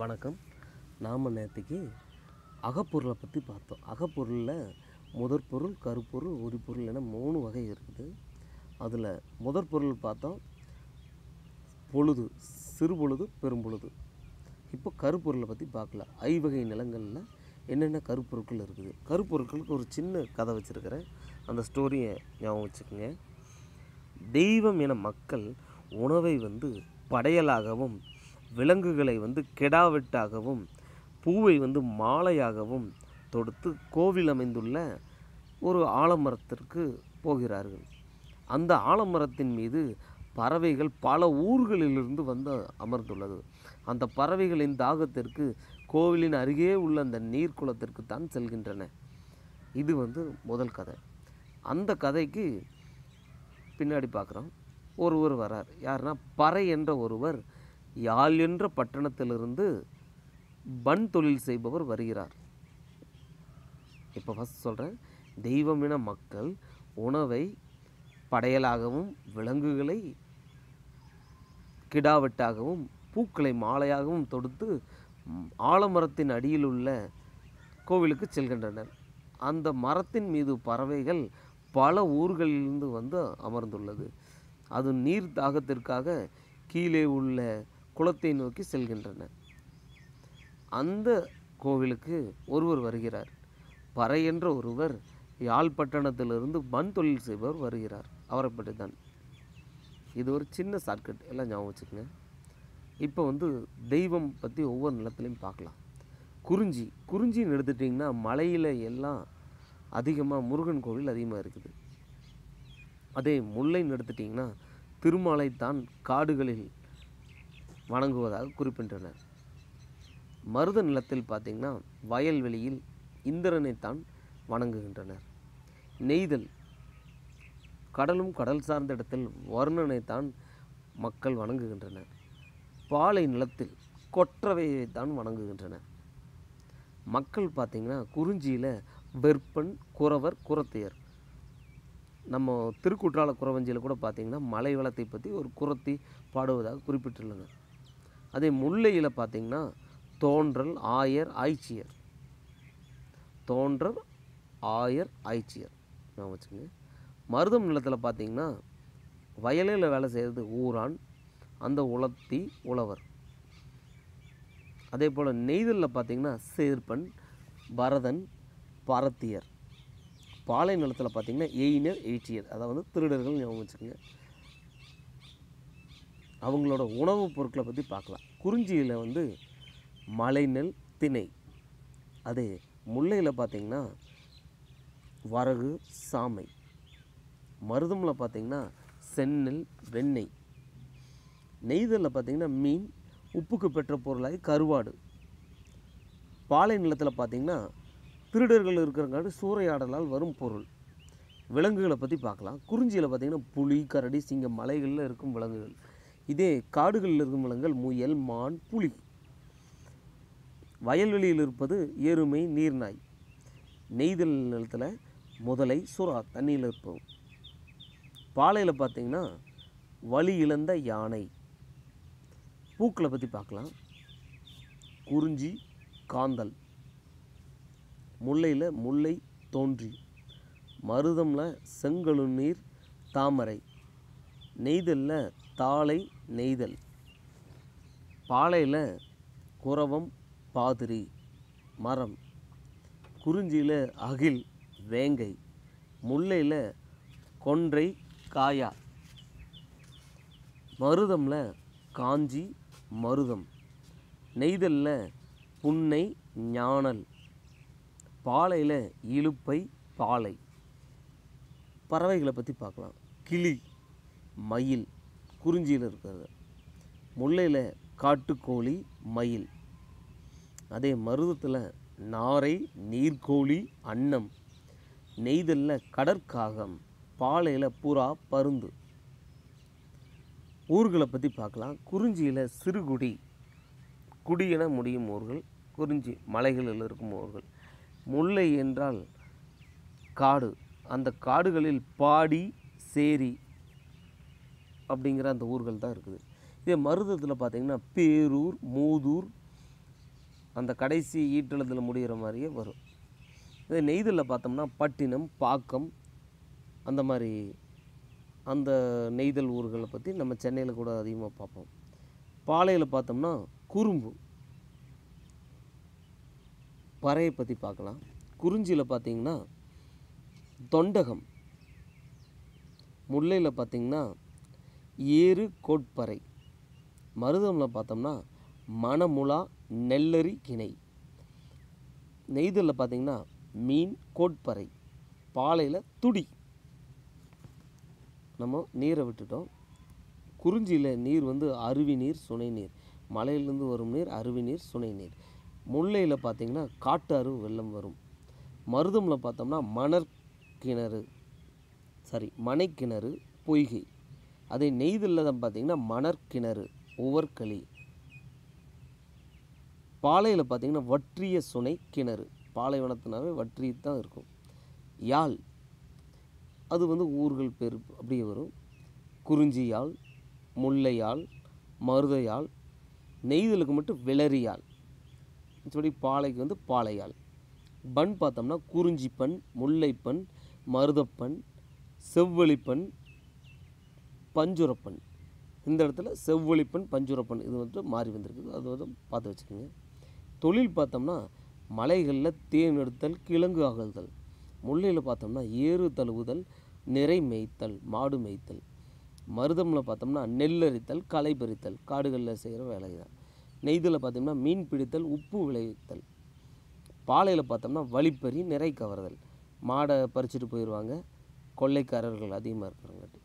வணக்கம் நாம் நேற்றுக்கு அகப்பொருளை பற்றி பார்த்தோம் அகப்பொருளில் முதற் பொருள் கருப்பொருள் உரிப்பொருள் என மூணு வகை இருக்குது அதில் முதற் பொருள் பார்த்தோம் பொழுது சிறு பொழுது பெரும்பொழுது இப்போ கருப்பொருளை பற்றி பார்க்கல ஐவகை நிலங்களில் என்னென்ன கருப்பொருட்கள் இருக்குது கருப்பொருட்களுக்கு ஒரு சின்ன கதை வச்சுருக்கிறேன் அந்த ஸ்டோரியை ஞாபகம் வச்சுக்கோங்க தெய்வம் என மக்கள் உணவை வந்து படையலாகவும் விலங்குகளை வந்து கெடாவெட்டாகவும் பூவை வந்து மாலையாகவும் தொடுத்து கோவில் அமைந்துள்ள ஒரு ஆலமரத்திற்கு போகிறார்கள் அந்த ஆலமரத்தின் மீது பறவைகள் பல ஊர்களிலிருந்து வந்து அமர்ந்துள்ளது அந்த பறவைகளின் தாகத்திற்கு கோவிலின் அருகே உள்ள அந்த நீர்க்குளத்திற்கு தான் செல்கின்றன இது வந்து முதல் கதை அந்த கதைக்கு பின்னாடி பார்க்குறோம் ஒருவர் வரார் யாருன்னா பறை என்ற ஒருவர் யாழ் என்ற பட்டணத்திலிருந்து பண் தொழில் செய்பவர் வருகிறார் இப்போ ஃபஸ்ட் சொல்கிறேன் தெய்வமின மக்கள் உணவை படையலாகவும் விலங்குகளை கிடாவெட்டாகவும் பூக்களை மாலையாகவும் தொடுத்து ஆலமரத்தின் அடியில் உள்ள கோவிலுக்கு செல்கின்றனர் அந்த மரத்தின் மீது பறவைகள் பல ஊர்களிலிருந்து வந்து அமர்ந்துள்ளது அது நீர் தாகத்திற்காக கீழே உள்ள குளத்தை நோக்கி செல்கின்றன அந்த கோவிலுக்கு ஒருவர் வருகிறார் பறை என்ற ஒருவர் யாழ்ப்பட்டணத்திலிருந்து மண் தொழில் செய்பவர் வருகிறார் அவரை பற்றி தான் இது ஒரு சின்ன ஷார்ட்கட் எல்லாம் ஞாபகம் வச்சுக்கோங்க இப்போ வந்து தெய்வம் பற்றி ஒவ்வொரு நிலத்துலையும் பார்க்கலாம் குறிஞ்சி குறிஞ்சின்னு எடுத்துட்டிங்கன்னா மலையில் எல்லாம் அதிகமாக முருகன் கோவில் அதிகமாக இருக்குது அதே முல்லைன்னு எடுத்துட்டிங்கன்னா திருமாலை தான் காடுகளில் வணங்குவதாக குறிப்பிட்டனர் மருத நிலத்தில் பார்த்திங்கன்னா வயல்வெளியில் இந்திரனை தான் வணங்குகின்றனர் நெய்தல் கடலும் கடல் சார்ந்த இடத்தில் வர்ணனைத்தான் மக்கள் வணங்குகின்றனர் பாலை நிலத்தில் கொற்றவையை தான் வணங்குகின்றனர் மக்கள் பார்த்திங்கன்னா குறிஞ்சியில் வெற்பன் குறவர் குரத்தையர் நம்ம திருக்குற்றால குறவஞ்சியில் கூட பார்த்திங்கன்னா மலை வளத்தை பற்றி ஒரு குரத்தி பாடுவதாக குறிப்பிட்டுள்ளனர் அதே முல்லையில் பார்த்திங்கன்னா தோன்றல் ஆயர் ஆய்ச்சியர் தோன்றல் ஆயர் ஆய்ச்சியர் நான் வச்சுக்கோங்க மருதம் நிலத்தில் பார்த்திங்கன்னா வயலில் வேலை செய்கிறது ஊரான் அந்த உலத்தி உழவர் அதே போல் நெய்தலில் பார்த்திங்கன்னா சேர்ப்பன் பரதன் பரத்தியர் பாலை நிலத்தில் பார்த்திங்கன்னா எயினர் எயிட்டியர் அதாவது திருடர்கள் ஞாபகம் வச்சுக்கோங்க அவங்களோட உணவுப் பொருட்களை பற்றி பார்க்கலாம் குறிஞ்சியில் வந்து நெல் திணை அதே முல்லையில் பார்த்திங்கன்னா வரகு சாமை மருதமில் பார்த்திங்கன்னா செந்நெல் வெண்ணெய் நெய்தலில் பார்த்திங்கன்னா மீன் உப்புக்கு பெற்ற பொருளாகி கருவாடு பாலை நிலத்தில் பார்த்திங்கன்னா திருடர்கள் இருக்கிறங்காட்டி சூறையாடலால் வரும் பொருள் விலங்குகளை பற்றி பார்க்கலாம் குறிஞ்சியில் பார்த்திங்கன்னா புலி கரடி சிங்கம் மலைகளில் இருக்கும் விலங்குகள் இதே காடுகளில் இருக்கும் விலங்குகள் முயல் மான் புலி வயல்வெளியில் இருப்பது எருமை நீர்நாய் நெய்தல் நிலத்தில் முதலை சுறா தண்ணியில் இருப்போம் பாலையில் பார்த்திங்கன்னா வலி இழந்த யானை பூக்களை பற்றி பார்க்கலாம் குறிஞ்சி காந்தல் முல்லையில் முல்லை தோன்றி மருதமில் செங்கழுநீர் தாமரை நெய்தலில் தாளை நெய்தல் பாலையில் குரவம் பாதிரி மரம் குறிஞ்சியில் அகில் வேங்கை முல்லையில் கொன்றை காயா மருதமில் காஞ்சி மருதம் நெய்தலில் புன்னை ஞானல் பாலையில் இழுப்பை பாலை பறவைகளை பற்றி பார்க்கலாம் கிளி மயில் குறிஞ்சியில் இருக்கிறது முல்லையில் காட்டுக்கோழி மயில் அதே மருதத்தில் நாரை நீர்கோழி அன்னம் நெய்தலில் கடற்காகம் பாலையில் புறா பருந்து ஊர்களை பற்றி பார்க்கலாம் குறிஞ்சியில் சிறுகுடி குடியென முடியும் ஊர்கள் குறிஞ்சி மலைகளில் இருக்கும் ஊர்கள் முல்லை என்றால் காடு அந்த காடுகளில் பாடி சேரி அப்படிங்கிற அந்த ஊர்கள் தான் இருக்குது இதே மருதத்தில் பார்த்திங்கன்னா பேரூர் மூதூர் அந்த கடைசி ஈட்டெழுத்தில் முடிகிற மாதிரியே வரும் இதே நெய்தலில் பார்த்தோம்னா பட்டினம் பாக்கம் அந்த மாதிரி அந்த நெய்தல் ஊர்களை பற்றி நம்ம சென்னையில் கூட அதிகமாக பார்ப்போம் பாலையில் பார்த்தோம்னா குறும்பு பறையை பற்றி பார்க்கலாம் குறிஞ்சியில் பார்த்திங்கன்னா தொண்டகம் முல்லையில் பார்த்திங்கன்னா ஏறு கோட்பறை மருதமில் பார்த்தோம்னா மணமுலா நெல்லரி கிணை நெய்தலில் பார்த்திங்கன்னா மீன் கோட்பறை பாலையில் துடி நம்ம நீரை விட்டுட்டோம் குறிஞ்சியில் நீர் வந்து அருவி நீர் சுனை நீர் மலையிலேருந்து வரும் நீர் அருவி நீர் சுனை நீர் முல்லையில் பார்த்திங்கன்னா காட்டு அருவு வெள்ளம் வரும் மருதமில் பார்த்தோம்னா மணற்கிணறு சாரி மனைக்கிணறு பொய்கை அதே நெய்தலில் பார்த்திங்கன்னா மணற்கிணறு உவர்களி பாலையில் பார்த்திங்கன்னா வற்றிய சுனை கிணறு பாலைவனத்தினாவே வற்றிய தான் இருக்கும் யாழ் அது வந்து ஊர்கள் பேர் அப்படியே வரும் குறிஞ்சி யாழ் முல்லையாள் மருதையாள் நெய்தலுக்கு மட்டும் விளரியாள் மற்றபடி பாலைக்கு வந்து பாலையால் பண் பார்த்தோம்னா குறிஞ்சி பண் முல்லைப்பண் மருதப்பண் செவ்வழிப்பண் பஞ்சுரப்பன் இந்த இடத்துல செவ்வொழிப்பன் பஞ்சுரப்பன் இது வந்து மாறி வந்திருக்குது அது வந்து பார்த்து வச்சுக்கோங்க தொழில் பார்த்தோம்னா மலைகளில் தேன் எடுத்தல் கிழங்கு அகழ்தல் முல்லையில் பார்த்தோம்னா ஏறு தழுவுதல் நிறை மேய்த்தல் மாடு மேய்த்தல் மருதமில் பார்த்தோம்னா நெல்லரித்தல் களை பறித்தல் காடுகளில் செய்கிற வேலை தான் நெய்தில் பார்த்தோம்னா மீன் பிடித்தல் உப்பு விளைவித்தல் பாலையில் பார்த்தோம்னா வழிப்பறி நிறை கவர்தல் மாடை பறிச்சுட்டு போயிடுவாங்க கொள்ளைக்காரர்கள் அதிகமாக இருக்கிறவங்கட்டு